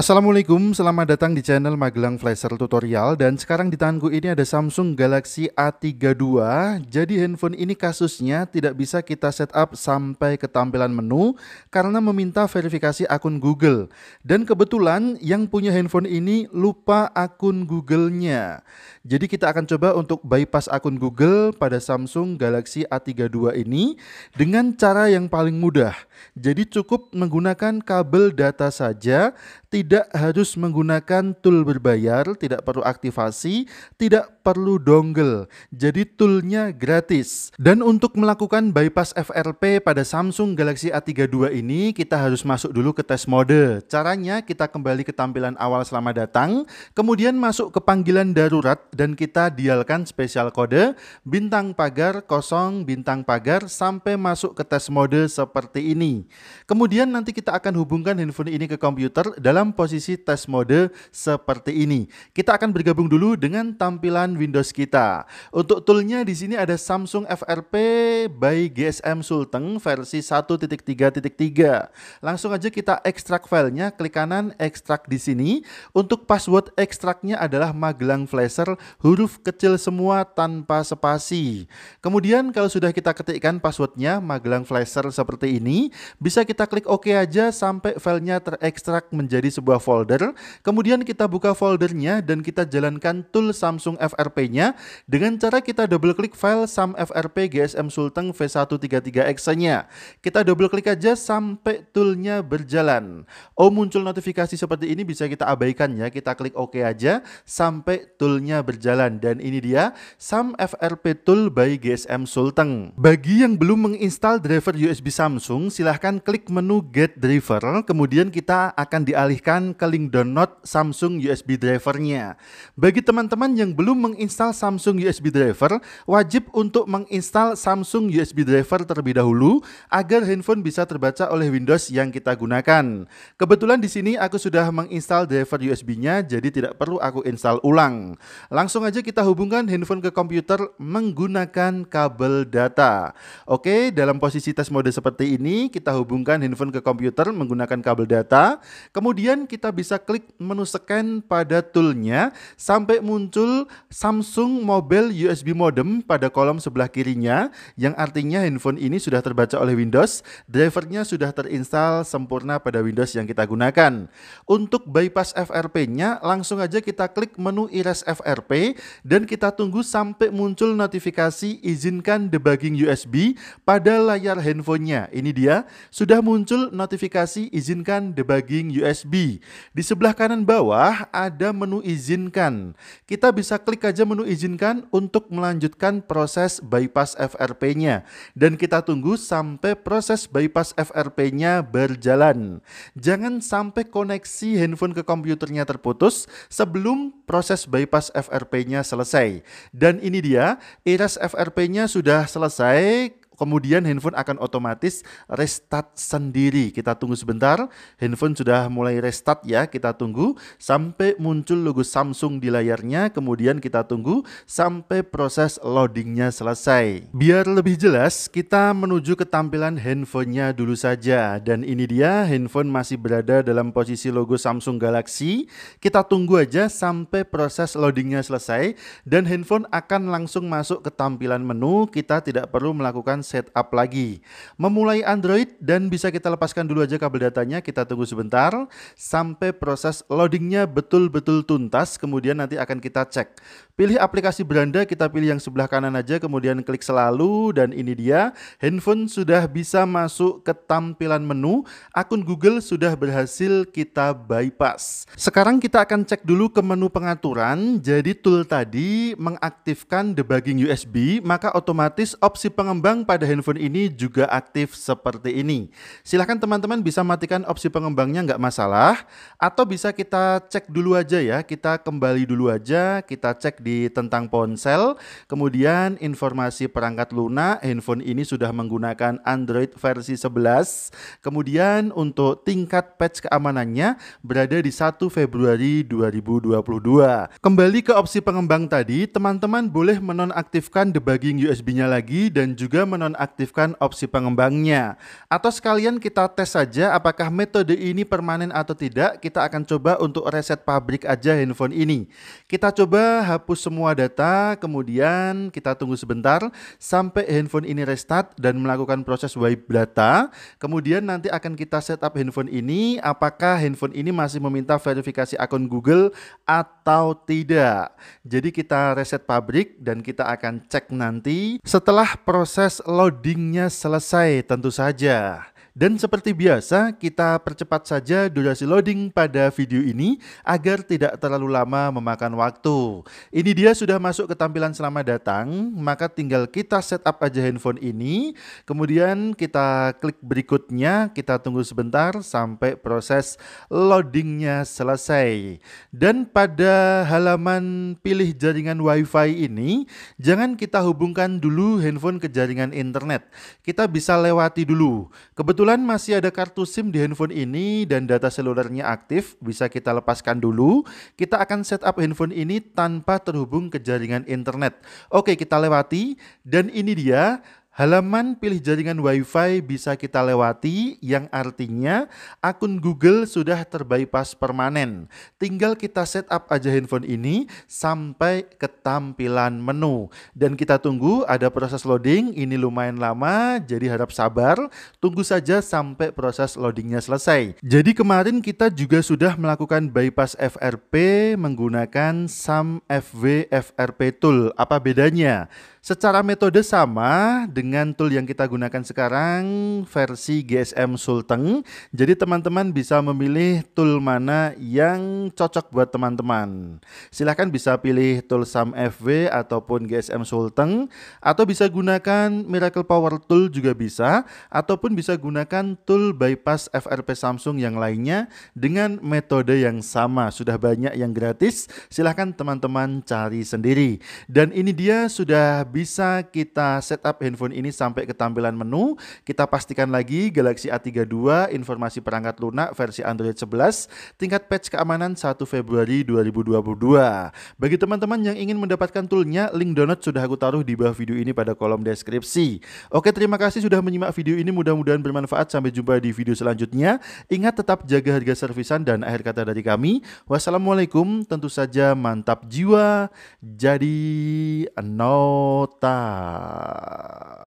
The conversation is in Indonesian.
Assalamualaikum, selamat datang di channel Magelang Flasher Tutorial dan sekarang di tanganku ini ada Samsung Galaxy A32 jadi handphone ini kasusnya tidak bisa kita setup sampai ke tampilan menu karena meminta verifikasi akun Google dan kebetulan yang punya handphone ini lupa akun Google-nya jadi kita akan coba untuk bypass akun Google pada Samsung Galaxy A32 ini dengan cara yang paling mudah jadi cukup menggunakan kabel data saja tidak harus menggunakan tool berbayar, tidak perlu aktivasi, tidak perlu dongle, jadi toolnya gratis. Dan untuk melakukan bypass FRP pada Samsung Galaxy A32 ini, kita harus masuk dulu ke tes mode. Caranya kita kembali ke tampilan awal selama datang, kemudian masuk ke panggilan darurat dan kita dialkan spesial kode bintang pagar kosong bintang pagar sampai masuk ke tes mode seperti ini. Kemudian nanti kita akan hubungkan handphone ini ke komputer dalam posisi tes mode seperti ini. Kita akan bergabung dulu dengan tampilan Windows kita. Untuk toolnya di sini ada Samsung FRP by GSM Sulteng versi 1.3.3. Langsung aja kita ekstrak filenya, klik kanan ekstrak di sini. Untuk password ekstraknya adalah Magelang Flasher, huruf kecil semua tanpa spasi. Kemudian kalau sudah kita ketikkan passwordnya Magelang Flasher seperti ini, bisa kita klik OK aja sampai filenya terekstrak menjadi sebuah folder. Kemudian kita buka foldernya dan kita jalankan tool Samsung FRP frp nya dengan cara kita double klik file Sam FRP GSM Sulteng v 133 x nya Kita double klik aja sampai toolnya berjalan. Oh muncul notifikasi seperti ini bisa kita abaikan ya, kita klik OK aja sampai toolnya berjalan. Dan ini dia Sam FRP Tool by GSM Sulteng. Bagi yang belum menginstal driver USB Samsung, silahkan klik menu Get Driver, kemudian kita akan dialihkan ke link download Samsung USB drivernya. Bagi teman-teman yang belum menginstal Samsung USB driver, wajib untuk menginstal Samsung USB driver terlebih dahulu agar handphone bisa terbaca oleh Windows yang kita gunakan. Kebetulan di sini aku sudah menginstal driver USB-nya, jadi tidak perlu aku install ulang. Langsung aja kita hubungkan handphone ke komputer menggunakan kabel data. Oke, dalam posisi tes mode seperti ini, kita hubungkan handphone ke komputer menggunakan kabel data. Kemudian kita bisa klik menu scan pada toolnya sampai muncul Samsung Mobile USB Modem pada kolom sebelah kirinya, yang artinya handphone ini sudah terbaca oleh Windows, drivernya sudah terinstall sempurna pada Windows yang kita gunakan. Untuk bypass FRP-nya, langsung aja kita klik menu Erase FRP, dan kita tunggu sampai muncul notifikasi izinkan debugging USB pada layar handphonenya. Ini dia, sudah muncul notifikasi izinkan debugging USB. Di sebelah kanan bawah ada menu izinkan. Kita bisa klik saja menu izinkan untuk melanjutkan proses bypass FRP-nya dan kita tunggu sampai proses bypass FRP-nya berjalan. Jangan sampai koneksi handphone ke komputernya terputus sebelum proses bypass FRP-nya selesai. Dan ini dia, IRAS FRP-nya sudah selesai Kemudian handphone akan otomatis restart sendiri. Kita tunggu sebentar. Handphone sudah mulai restart ya. Kita tunggu sampai muncul logo Samsung di layarnya. Kemudian kita tunggu sampai proses loadingnya selesai. Biar lebih jelas, kita menuju ke tampilan handphonenya dulu saja. Dan ini dia, handphone masih berada dalam posisi logo Samsung Galaxy. Kita tunggu aja sampai proses loadingnya selesai. Dan handphone akan langsung masuk ke tampilan menu. Kita tidak perlu melakukan setup lagi. Memulai Android dan bisa kita lepaskan dulu aja kabel datanya, kita tunggu sebentar sampai proses loadingnya betul-betul tuntas, kemudian nanti akan kita cek. Pilih aplikasi beranda, kita pilih yang sebelah kanan aja, kemudian klik selalu dan ini dia, handphone sudah bisa masuk ke tampilan menu, akun Google sudah berhasil kita bypass. Sekarang kita akan cek dulu ke menu pengaturan, jadi tool tadi mengaktifkan debugging USB, maka otomatis opsi pengembang pada pada handphone ini juga aktif seperti ini. Silahkan teman-teman bisa matikan opsi pengembangnya nggak masalah, atau bisa kita cek dulu aja ya, kita kembali dulu aja, kita cek di tentang ponsel, kemudian informasi perangkat lunak, handphone ini sudah menggunakan Android versi 11, kemudian untuk tingkat patch keamanannya berada di 1 Februari 2022. Kembali ke opsi pengembang tadi, teman-teman boleh menonaktifkan debugging USB-nya lagi dan juga menonaktifkan menonaktifkan opsi pengembangnya. Atau sekalian kita tes saja apakah metode ini permanen atau tidak. Kita akan coba untuk reset pabrik aja handphone ini. Kita coba hapus semua data, kemudian kita tunggu sebentar sampai handphone ini restart dan melakukan proses wipe data. Kemudian nanti akan kita setup handphone ini apakah handphone ini masih meminta verifikasi akun Google atau tidak. Jadi kita reset pabrik dan kita akan cek nanti setelah proses loadingnya selesai tentu saja. Dan seperti biasa, kita percepat saja durasi loading pada video ini agar tidak terlalu lama memakan waktu. Ini dia sudah masuk ke tampilan selamat datang, maka tinggal kita setup aja handphone ini, kemudian kita klik berikutnya, kita tunggu sebentar sampai proses loadingnya selesai. Dan pada halaman pilih jaringan WiFi ini, jangan kita hubungkan dulu handphone ke jaringan internet. Kita bisa lewati dulu. Kebetulan kebetulan masih ada kartu SIM di handphone ini dan data selulernya aktif, bisa kita lepaskan dulu. Kita akan setup handphone ini tanpa terhubung ke jaringan internet. Oke, kita lewati dan ini dia Halaman pilih jaringan Wi-Fi bisa kita lewati yang artinya akun Google sudah terbypass permanen. Tinggal kita setup aja handphone ini sampai ke tampilan menu. Dan kita tunggu ada proses loading, ini lumayan lama jadi harap sabar. Tunggu saja sampai proses loadingnya selesai. Jadi kemarin kita juga sudah melakukan bypass FRP menggunakan SAM FW FRP tool. Apa bedanya? Secara metode sama dengan tool yang kita gunakan sekarang versi GSM Sultan. Jadi teman-teman bisa memilih tool mana yang cocok buat teman-teman. Silahkan bisa pilih tool SAM FW ataupun GSM Sultan atau bisa gunakan Miracle Power Tool juga bisa ataupun bisa gunakan tool bypass FRP Samsung yang lainnya dengan metode yang sama. Sudah banyak yang gratis, silahkan teman-teman cari sendiri. Dan ini dia sudah bisa kita setup handphone ini sampai ke tampilan menu. Kita pastikan lagi Galaxy A32 informasi perangkat lunak versi Android 11 tingkat patch keamanan 1 Februari 2022. Bagi teman-teman yang ingin mendapatkan toolnya, link download sudah aku taruh di bawah video ini pada kolom deskripsi. Oke, terima kasih sudah menyimak video ini. Mudah-mudahan bermanfaat. Sampai jumpa di video selanjutnya. Ingat tetap jaga harga servisan dan akhir kata dari kami. Wassalamualaikum. Tentu saja mantap jiwa. Jadi no ー